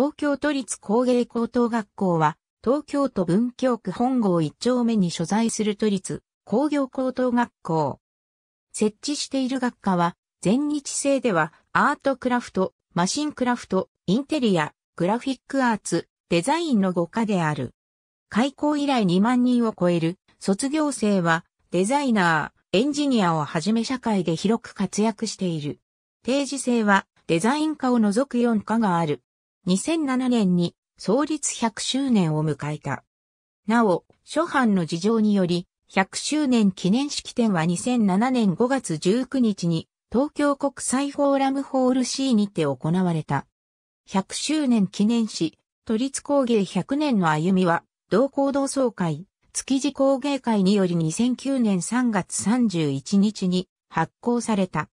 東京都立工芸高等学校は、東京都文京区本郷1丁目に所在する都立工業高等学校。設置している学科は、全日制では、アートクラフト、マシンクラフト、インテリア、グラフィックアーツ、デザインの5科である。開校以来2万人を超える卒業生は、デザイナー、エンジニアをはじめ社会で広く活躍している。定時制は、デザイン科を除く4科がある。2007年に創立100周年を迎えた。なお、諸般の事情により、100周年記念式典は2007年5月19日に東京国際フォーラムホール C にて行われた。100周年記念誌、都立工芸100年の歩みは、同行同窓会、築地工芸会により2009年3月31日に発行された。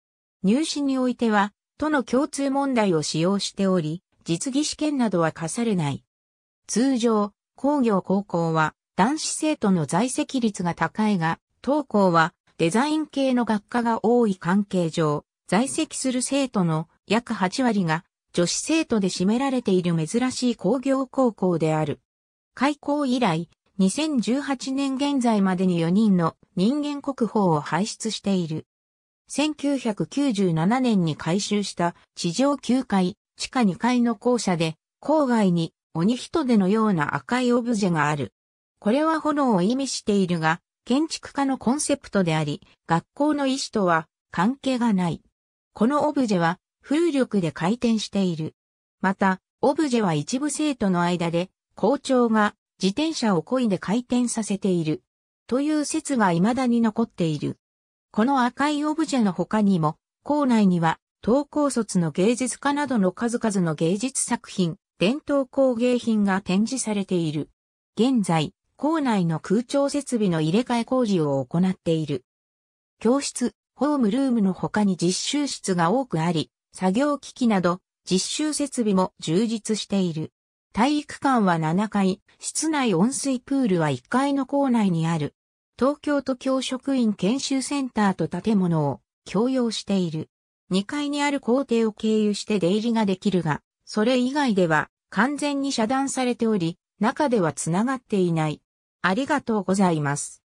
入試においては、都の共通問題を使用しており、実技試験などは課されない。通常、工業高校は男子生徒の在籍率が高いが、当校はデザイン系の学科が多い関係上、在籍する生徒の約8割が女子生徒で占められている珍しい工業高校である。開校以来、2018年現在までに4人の人間国宝を輩出している。1997年に改修した地上9階地下2階の校舎で、郊外に鬼人手のような赤いオブジェがある。これは炎を意味しているが、建築家のコンセプトであり、学校の意思とは関係がない。このオブジェは風力で回転している。また、オブジェは一部生徒の間で、校長が自転車を漕いで回転させている。という説が未だに残っている。この赤いオブジェの他にも、校内には東高卒の芸術家などの数々の芸術作品、伝統工芸品が展示されている。現在、校内の空調設備の入れ替え工事を行っている。教室、ホームルームの他に実習室が多くあり、作業機器など実習設備も充実している。体育館は7階、室内温水プールは1階の校内にある。東京都教職員研修センターと建物を共用している。2階にある工程を経由して出入りができるが、それ以外では完全に遮断されており、中では繋がっていない。ありがとうございます。